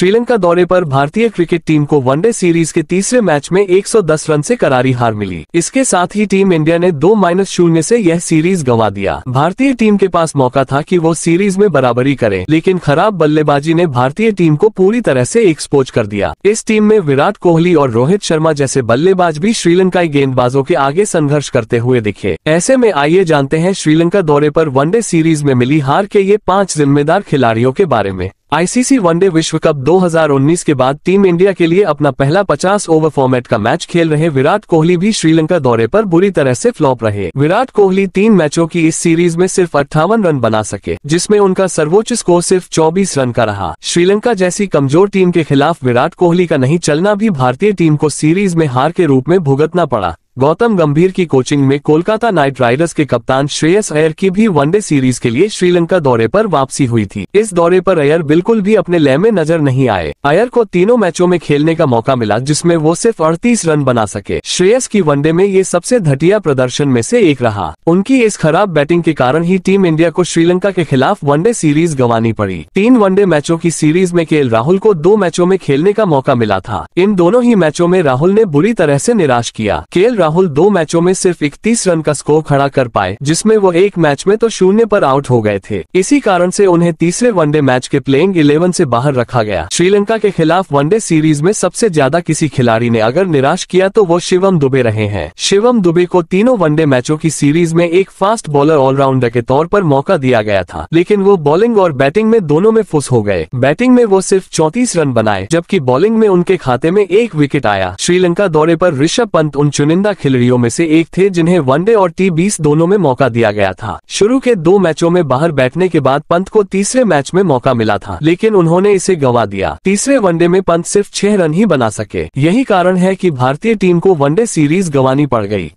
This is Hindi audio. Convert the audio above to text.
श्रीलंका दौरे पर भारतीय क्रिकेट टीम को वनडे सीरीज के तीसरे मैच में 110 रन से करारी हार मिली इसके साथ ही टीम इंडिया ने दो माइनस शून्य से यह सीरीज गंवा दिया भारतीय टीम के पास मौका था कि वो सीरीज में बराबरी करे लेकिन खराब बल्लेबाजी ने भारतीय टीम को पूरी तरह ऐसी एक्सपोज कर दिया इस टीम में विराट कोहली और रोहित शर्मा जैसे बल्लेबाज भी श्रीलंकाई गेंदबाजों के आगे संघर्ष करते हुए दिखे ऐसे में आइए जानते हैं श्रीलंका दौरे आरोप वनडे सीरीज में मिली हार के ये पाँच जिम्मेदार खिलाड़ियों के बारे में आईसीसी वनडे विश्व कप 2019 के बाद टीम इंडिया के लिए अपना पहला 50 ओवर फॉर्मेट का मैच खेल रहे विराट कोहली भी श्रीलंका दौरे पर बुरी तरह से फ्लॉप रहे विराट कोहली तीन मैचों की इस सीरीज में सिर्फ अट्ठावन रन बना सके जिसमें उनका सर्वोच्च स्कोर सिर्फ 24 रन का रहा श्रीलंका जैसी कमजोर टीम के खिलाफ विराट कोहली का नहीं चलना भी भारतीय टीम को सीरीज में हार के रूप में भुगतना पड़ा गौतम गंभीर की कोचिंग में कोलकाता नाइट राइडर्स के कप्तान श्रेयस अयर की भी वनडे सीरीज के लिए श्रीलंका दौरे पर वापसी हुई थी इस दौरे पर अयर बिल्कुल भी अपने लय में नजर नहीं आए अयर को तीनों मैचों में खेलने का मौका मिला जिसमें वो सिर्फ अड़तीस रन बना सके श्रेयस की वनडे में ये सबसे घटिया प्रदर्शन में ऐसी एक रहा उनकी इस खराब बैटिंग के कारण ही टीम इंडिया को श्रीलंका के खिलाफ वनडे सीरीज गंवानी पड़ी तीन वनडे मैचों की सीरीज में के राहुल को दो मैचों में खेलने का मौका मिला था इन दोनों ही मैचों में राहुल ने बुरी तरह ऐसी निराश किया के राहुल राहुल दो मैचों में सिर्फ इकतीस रन का स्कोर खड़ा कर पाए जिसमें वो एक मैच में तो शून्य पर आउट हो गए थे इसी कारण से उन्हें तीसरे वनडे मैच के प्लेइंग इलेवन से बाहर रखा गया श्रीलंका के खिलाफ वनडे सीरीज में सबसे ज्यादा किसी खिलाड़ी ने अगर निराश किया तो वो शिवम दुबे रहे हैं शिवम दुबे को तीनों वनडे मैचों की सीरीज में एक फास्ट बॉलर ऑलराउंडर के तौर पर मौका दिया गया था लेकिन वो बॉलिंग और बैटिंग में दोनों में फुस हो गए बैटिंग में वो सिर्फ चौतीस रन बनाए जबकि बॉलिंग में उनके खाते में एक विकेट आया श्रीलंका दौरे पर ऋषभ पंत उन चुनिंदा खिलाड़ियों में से एक थे जिन्हें वनडे और टी बीस दोनों में मौका दिया गया था शुरू के दो मैचों में बाहर बैठने के बाद पंत को तीसरे मैच में मौका मिला था लेकिन उन्होंने इसे गवा दिया तीसरे वनडे में पंत सिर्फ छह रन ही बना सके यही कारण है की भारतीय टीम को वनडे सीरीज गंवानी पड़ गयी